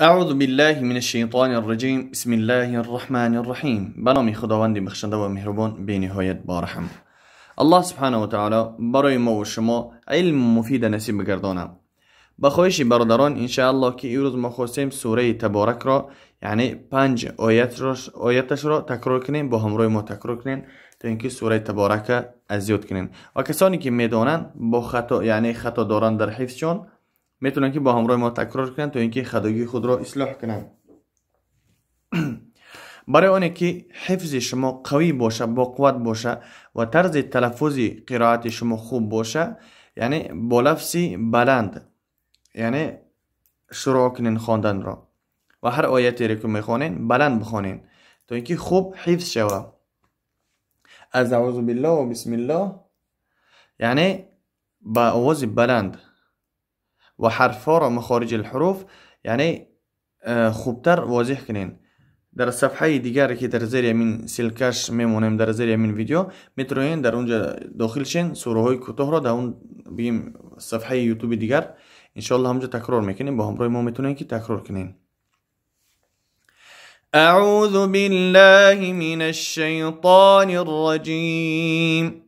اعوذ بالله من الشيطان الرجيم بسم الله الرحمن الرحيم بنامي خداوند بخشنده و مهربان بنهایت بارحم الله سبحانه وتعالى برای ما و شما علم مفید نصیب بخواهش برادران ان شاء الله که امروز ما خواستیم سوره تبارک را یعنی پنج آیتش را تکرار کنیم با همراه ما تکرار کنیم تا اینکه سوره تبارک از یاد کنیم و کسانی که میدانند با خطا یعنی خطا دارن در حفظشان میتونن که با همراه ما تکرار کنن تا اینکه خداگی خود را اصلاح کنن برای اونه که حفظ شما قوی باشه با قوت باشه و طرز تلفظی قرائت شما خوب باشه یعنی با لفظ بلند یعنی شروع کنین خواندن را و هر آیتی را که میخوانین بلند بخوانین تا اینکه خوب حفظ شوه از اعوذ بالله و بسم الله یعنی با آواز بلند و حرف را مخارج الحروف یعنی يعني، آه، خوبتر واضح کنین در صفحه دیگر که در زیر همین سلکش میمونیم در زیر همین ویدیو میتروین در اونجا داخل شین سوره های کوتاه را در اون بگیم صفحه یوتیوب دیگر ان شاء الله همجا تکرار میکنیم با همراه ما میتونین که تکرار کنین اعوذ بالله من الشیطان الرجیم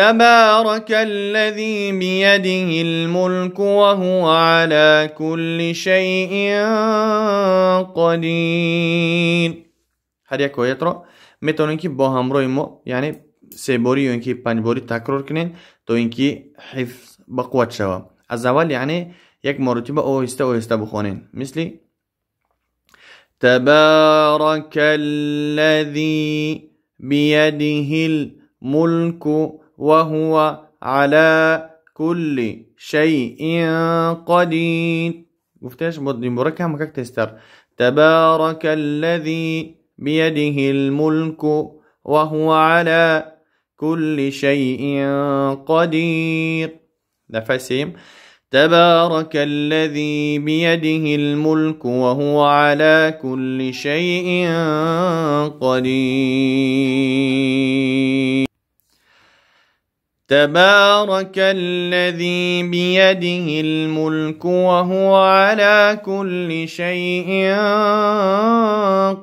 تبارك الذي بيده الملك وهو على كل شيء قدير هر یک آیت را میتونین که با همراه ما یعنی سه باری یا اینکه پنج باری تکرار کنین تا اینکه حفظ به قوت شوه از اول یعنی يعني یک مرتبه آهسته آهسته بخوانین مثل تبارک الذی بیده الملک وهو على كل شيء قدير مفتاح بدي مركب مكاك تستر تبارك الذي بيده الملك وهو على كل شيء قدير نفسهم تبارك الذي بيده الملك وهو على كل شيء قدير تبارك الذي بيده الملك وهو على كل شيء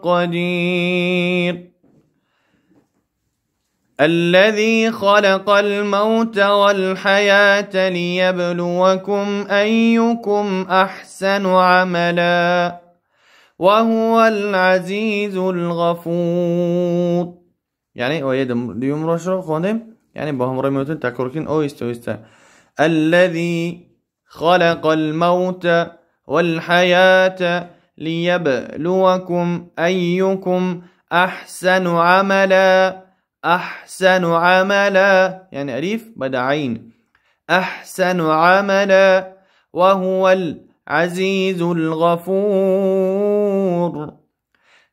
قدير الذي خلق الموت والحياه ليبلوكم ايكم احسن عملا وهو العزيز الغفور يعني ويدم ليوم رشو خادم يعني بهم كوركين او اويست اويستا الذي خلق الموت والحياة ليبلوكم أيكم أحسن عملا أحسن عملا يعني أليف بدا عين أحسن عملا وهو العزيز الغفور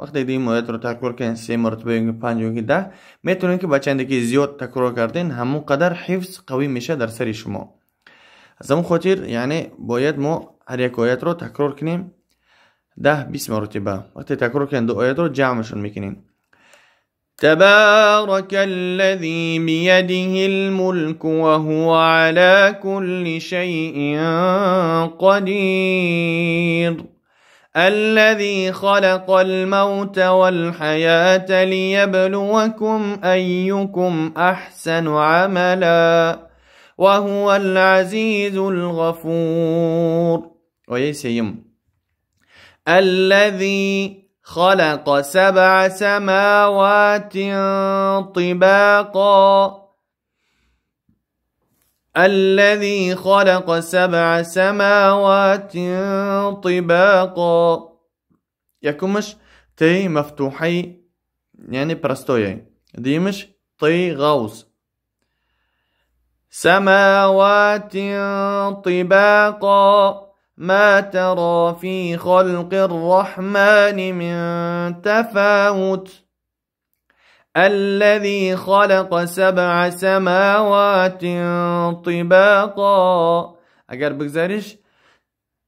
وقتی این مورد رو تکرار کردین سه مرتبه یا پنج یا ده میتونین که بچنده که زیاد تکرار کردین همون قدر حفظ قوی میشه در سری شما از همون خاطر یعنی باید ما هر یک آیت رو تکرار کنیم ده 20 مرتبه وقتی تکرار کن دو آیت رو جمعشون میکنین تبارك الذي بيده الملك وهو على كل شيء قدير الذي خلق الموت والحياة ليبلوكم أيكم أحسن عملا وهو العزيز الغفور ويسيم الذي خلق سبع سماوات طباقا الذي خلق سبع سماوات طباقا يكمش تي مفتوحي يعني برستوي ديمش تي غوص سماوات طباقا ما ترى في خلق الرحمن من تفاوت الذي خلق سبع سماوات طباقا اگر بگذاریش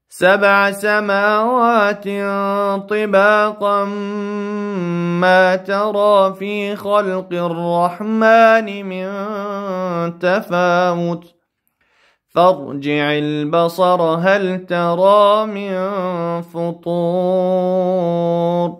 سبع سماوات طباقا ما ترى في خلق الرحمن من تفاوت فارجع البصر هل ترى من فطور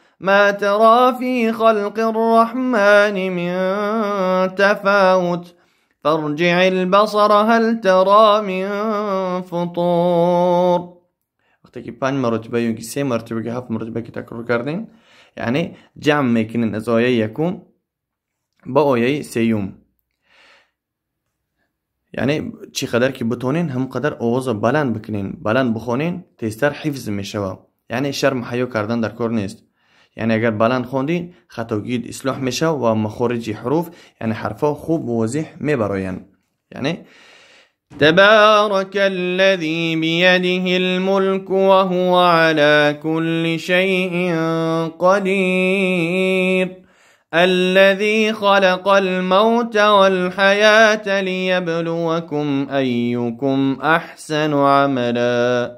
ما ترى في خلق الرحمن من تفاوت فارجع البصر هل ترى من فطور وقتی بان مرتبه یونکی سي مرتبه که مرتبه كي تكرر كاردين يعني جام ميكن از يكون یکم سيوم يعني چی قدر که بتونین هم قدر اوز بلند بکنین بلند بخونین تیستر حفظ میشوا یعنی شرم حیو کردن در کار نیست يعني اگر بلند خوندین خطاگیر اصلاح میشه و مخارج حروف یعنی حرفا خوب واضح میبراین یعنی تبارك الذي بيده الملك وهو على كل شيء قدير الذي خلق الموت والحياة ليبلوكم أيكم أحسن عملا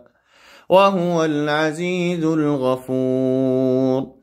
وهو العزيز الغفور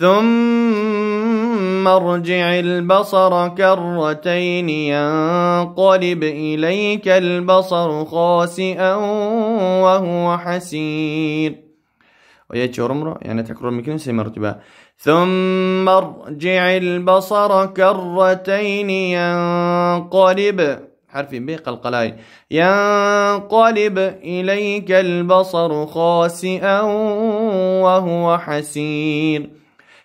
ثم ارجع البصر كرتين ينقلب إليك البصر خاسئا وهو حسير ويا مرة يعني تكرر ممكن سمرت مرتبة ثم ارجع البصر كرتين ينقلب حرف ب قلقلاي ينقلب إليك البصر خاسئا وهو حسير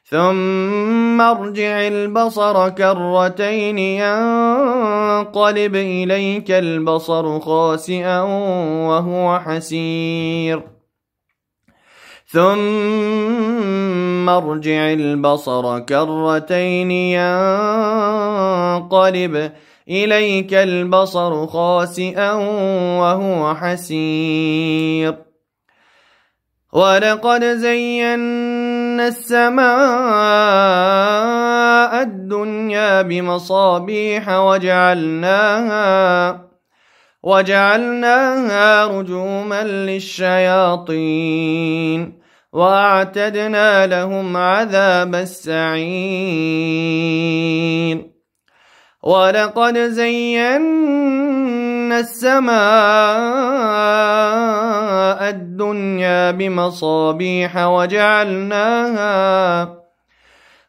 ثم ارجع البصر كرتين ينقلب اليك البصر خاسئا وهو حسير ثم ارجع البصر كرتين ينقلب اليك البصر خاسئا وهو حسير ولقد زينا وزينا السماء الدنيا بمصابيح وجعلناها وجعلناها رجوما للشياطين واعتدنا لهم عذاب السعير ولقد زينا السماء الدنيا بمصابيح وجعلناها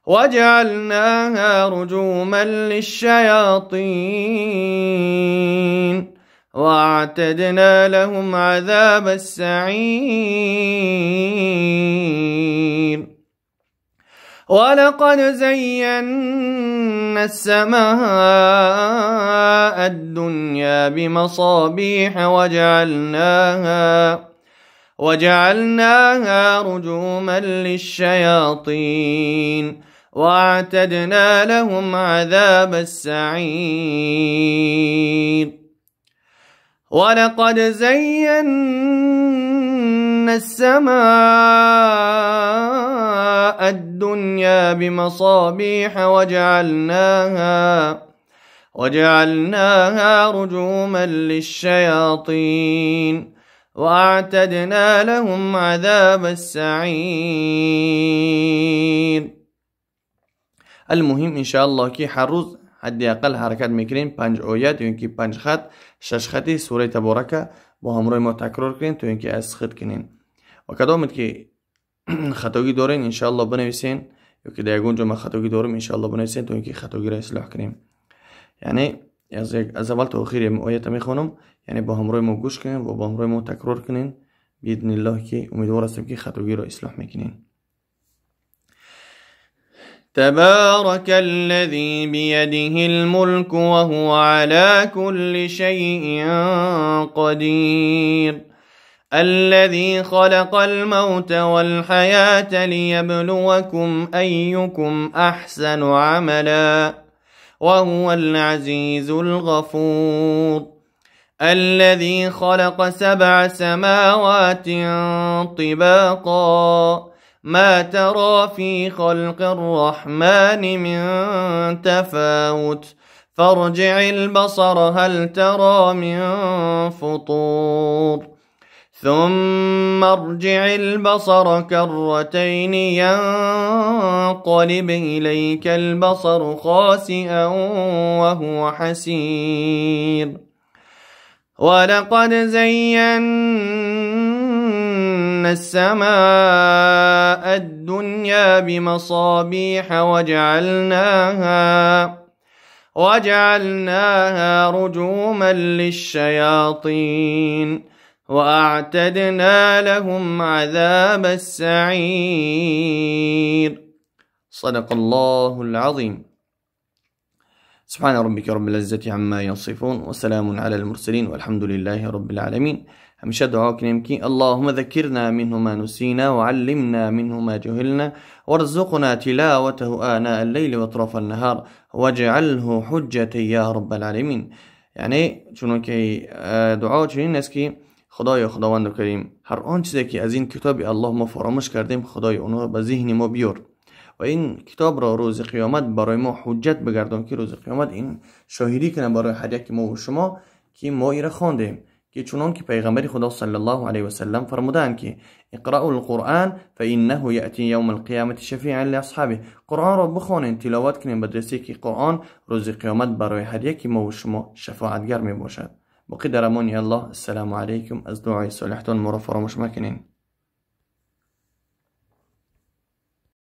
وجعلناها رجوما للشياطين واعتدنا لهم عذاب السعير ولقد زينا السماء الدنيا بمصابيح وجعلناها وجعلناها رجوما للشياطين واعتدنا لهم عذاب السعير ولقد زينا السماء الدنيا بمصابيح وجعلناها وجعلناها رجوما للشياطين واعتدنا لهم عذاب السعير المهم ان شاء الله كي حروز حد اقل حركات مكرين بانج آیه تو بانج خط شش خطي سوره تبارکه با همراه ما تکرار تو ينكي اسخد كنين وكدومت که خطاگی دارین انشالله بنویسین یا که در گونجا من خطاگی دارم انشالله بنویسین تو اینکه خطاگی را اصلاح کنیم یعنی يعني از, از اول تا آخر آیت می خونم یعنی يعني با همراه ما گوش کنین و با همراه ما تکرار کنین بیدن الله که امیدوار هستم که خطاگی را اصلاح میکنین تبارك الذي بيده الملك وهو على كل شيء قدير الذي خلق الموت والحياة ليبلوكم أيكم أحسن عملا وهو العزيز الغفور الذي خلق سبع سماوات طباقا ما ترى في خلق الرحمن من تفاوت فارجع البصر هل ترى من فطور ثم ارجع البصر كرتين ينقلب اليك البصر خاسئا وهو حسير ولقد زينا السماء الدنيا بمصابيح وجعلناها وجعلناها رجوما للشياطين واعتدنا لهم عذاب السعير صدق الله العظيم سبحان ربك رب العزة عما يصفون وسلام على المرسلين والحمد لله رب العالمين أمشد دعاکن نمكي اللهم ذكرنا منه ما نسينا وعلمنا منه ما جهلنا وارزقنا تلاوته آناء الليل وطرف النهار واجعله حجة يا رب العالمين يعني شنو كي چنین است که خدای خداوند کریم هر آن چیزی که از این کتاب الله ما فراموش کردیم خدای اونها به ذهن ما بیار و این کتاب را روز قیامت برای ما حجت بگردان که روز قیامت این شاهدی کنه برای هر یک ما و شما که ما را خواندیم که چونان که پیغمبر خدا صلی الله علیه و سلم فرمودن که اقرا القرآن فانه یاتی یوم القیامت شفیعا لاصحابه قرآن را بخونین تلاوت کنین بدرسی که قرآن روز قیامت برای هر یک ما و شما شفاعتگر می باشد بقدر من يلا السلام عليكم أزدوعي صلحتون مرفرة مش ماكنين